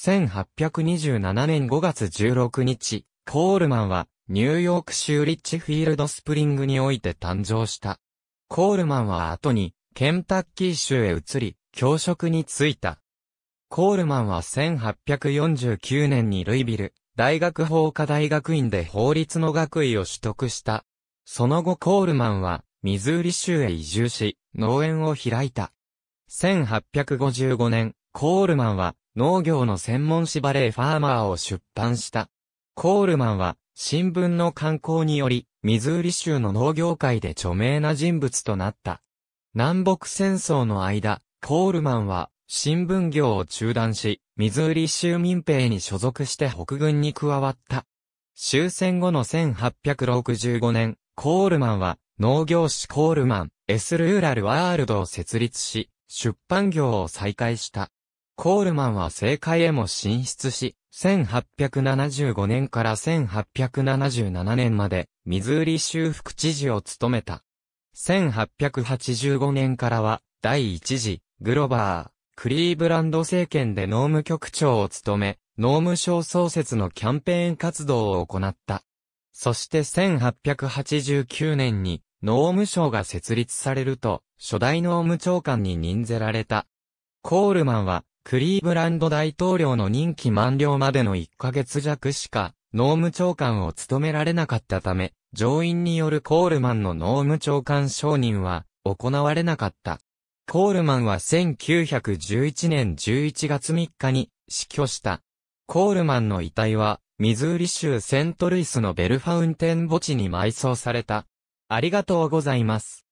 1827年5月16日、コールマンは、ニューヨーク州リッチフィールドスプリングにおいて誕生した。コールマンは後に、ケンタッキー州へ移り、教職に就いた。コールマンは1849年にルイビル、大学法科大学院で法律の学位を取得した。その後コールマンは、ミズーリ州へ移住し、農園を開いた。1855年、コールマンは、農業の専門誌バレーファーマーを出版した。コールマンは、新聞の刊行により、ミズーリ州の農業界で著名な人物となった。南北戦争の間、コールマンは、新聞業を中断し、ミズーリ州民兵に所属して北軍に加わった。終戦後の1865年、コールマンは、農業誌コールマン、エスルーラルワールドを設立し、出版業を再開した。コールマンは政界へも進出し、1875年から1877年まで、ミズーリ州副知事を務めた。1885年からは、第一次、グロバー、クリーブランド政権で農務局長を務め、農務省創設のキャンペーン活動を行った。そして1889年に、農務省が設立されると、初代農務長官に任ぜられた。コールマンは、クリーブランド大統領の任期満了までの1ヶ月弱しか、農務長官を務められなかったため、上院によるコールマンの農務長官承認は行われなかった。コールマンは1911年11月3日に死去した。コールマンの遺体は、ミズーリ州セントルイスのベルファウンテン墓地に埋葬された。ありがとうございます。